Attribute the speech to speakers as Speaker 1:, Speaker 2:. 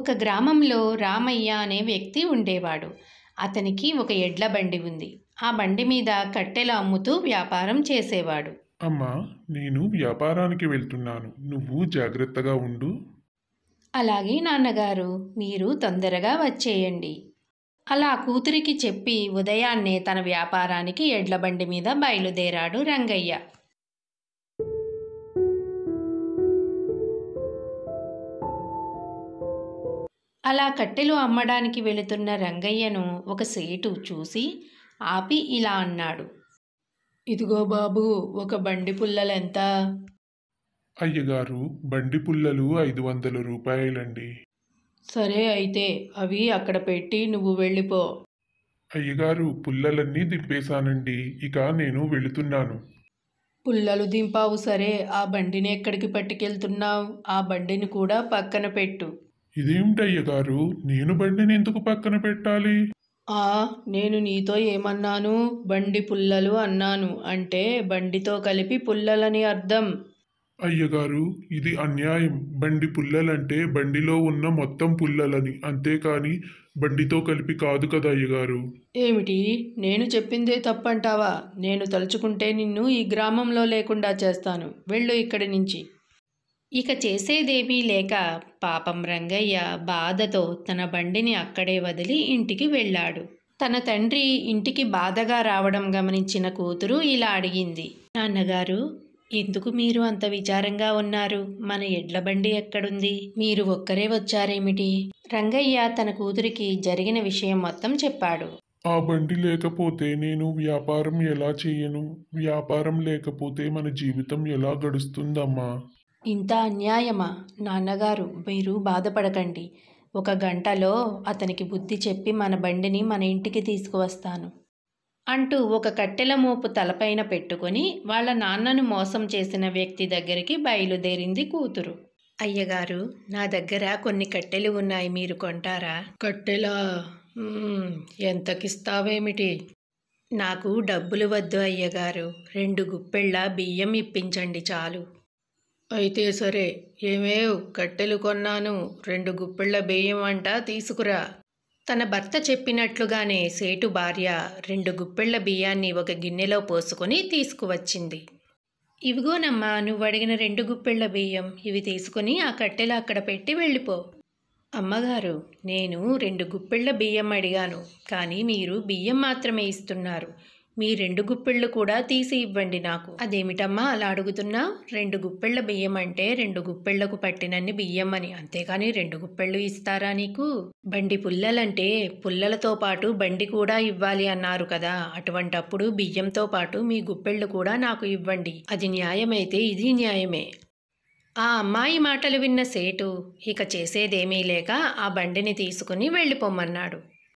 Speaker 1: ఒక గ్రామంలో రామయ్య అనే వ్యక్తి ఉండేవాడు అతనికి ఒక ఎడ్ల బండి ఉంది ఆ బండి మీద కట్టెలు అమ్ముతూ వ్యాపారం చేసేవాడు
Speaker 2: అమ్మా నేను వ్యాపారానికి వెళ్తున్నాను నువ్వు జాగ్రత్తగా ఉండు
Speaker 1: అలాగే నాన్నగారు మీరు తొందరగా వచ్చేయండి అలా కూతురికి చెప్పి ఉదయాన్నే తన వ్యాపారానికి ఎడ్ల బండి మీద బయలుదేరాడు రంగయ్య అలా కట్టెలు అమ్మడానికి వెళుతున్న రంగయ్యను ఒక సేటు చూసి ఆపి ఇలా అన్నాడు ఇదిగో బాబు ఒక బండి పుల్లలెంత
Speaker 2: అయ్యగారు బండి పుల్లలు ఐదు వందల రూపాయలండి
Speaker 1: సరే అయితే అవి అక్కడ పెట్టి నువ్వు వెళ్ళిపో
Speaker 2: అయ్యగారు పుల్లలన్నీ దింపేశానండి ఇక నేను వెళుతున్నాను
Speaker 1: పుల్లలు దింపావు సరే ఆ బండిని ఎక్కడికి పట్టుకెళ్తున్నావు ఆ బండిని కూడా పక్కన పెట్టు
Speaker 2: ఇదేమిటయ్య గారు నేను బండిని ఎందుకు పక్కన పెట్టాలి
Speaker 1: ఆ నేను నీతో ఏమన్నాను బండి పుల్లలు అన్నాను అంటే బండితో కలిపి పుల్లలని అర్థం
Speaker 2: అయ్యగారు ఇది అన్యాయం బండి పుల్లలంటే బండిలో ఉన్న మొత్తం పుల్లలని అంతేకాని బండితో కలిపి కాదు కదా అయ్యగారు
Speaker 1: ఏమిటి నేను చెప్పిందే తప్పంటావా నేను తలుచుకుంటే నిన్ను ఈ గ్రామంలో లేకుండా చేస్తాను వెళ్ళు ఇక్కడి నుంచి ఇక చేసేదేమీ లేక పాపం రంగయ్య బాధతో తన బండిని అక్కడే వదిలి ఇంటికి వెళ్ళాడు తన తండ్రి ఇంటికి బాధగా రావడం గమనించిన కూతురు ఇలా అడిగింది నాన్నగారు ఎందుకు మీరు అంత విచారంగా ఉన్నారు మన ఎడ్ల బండి ఎక్కడుంది మీరు ఒక్కరే వచ్చారేమిటి రంగయ్య తన కూతురికి జరిగిన విషయం మొత్తం చెప్పాడు
Speaker 2: ఆ బండి లేకపోతే నేను వ్యాపారం ఎలా చేయను వ్యాపారం లేకపోతే మన జీవితం ఎలా గడుస్తుందమ్మా
Speaker 1: ఇంత అన్యాయమా నాన్నగారు మీరు బాధపడకండి ఒక గంటలో అతనికి బుద్ధి చెప్పి మన బండిని మన ఇంటికి తీసుకువస్తాను అంటూ ఒక కట్టెల మోపు తలపైన పెట్టుకొని వాళ్ళ నాన్నను మోసం చేసిన వ్యక్తి దగ్గరికి బయలుదేరింది కూతురు అయ్యగారు నా దగ్గర కొన్ని కట్టెలు ఉన్నాయి మీరు కొంటారా కట్టెలా ఎంతకిస్తావేమిటి నాకు డబ్బులు వద్దు అయ్యగారు రెండు గుప్పెళ్ళ బియ్యం ఇప్పించండి చాలు అయితే సరే ఏమేవ్ కట్టెలు కొన్నాను రెండు గుప్పిళ్ళ బియ్యం అంట తీసుకురా తన భర్త చెప్పినట్లుగానే సేటు భార్య రెండు గుప్పెళ్ల బియ్యాన్ని ఒక గిన్నెలో పోసుకొని తీసుకువచ్చింది ఇవిగోనమ్మా నువ్వు అడిగిన రెండు గుప్పెళ్ల బియ్యం ఇవి తీసుకుని ఆ కట్టెలు అక్కడ పెట్టి వెళ్ళిపో అమ్మగారు నేను రెండు గుప్పెళ్ల బియ్యం అడిగాను కానీ మీరు బియ్యం మాత్రమే ఇస్తున్నారు మీ రెండు గుప్పెళ్ళు కూడా తీసి ఇవ్వండి నాకు అదేమిటమ్మా అలా అడుగుతున్నా రెండు గుప్పెళ్ళ బియ్యం అంటే రెండు గుప్పెళ్లకు పట్టినన్ని బియ్యం అని అంతేగాని రెండు గుప్పెళ్ళు ఇస్తారా నీకు బండి పుల్లలంటే పుల్లలతో పాటు బండి కూడా ఇవ్వాలి అన్నారు కదా అటువంటప్పుడు బియ్యంతో పాటు మీ గుప్పెళ్ళు కూడా నాకు ఇవ్వండి అది న్యాయమైతే ఇది న్యాయమే ఆ అమ్మాయి మాటలు విన్న సేటు ఇక చేసేదేమీ లేక ఆ బండిని తీసుకుని వెళ్ళిపోమన్నాడు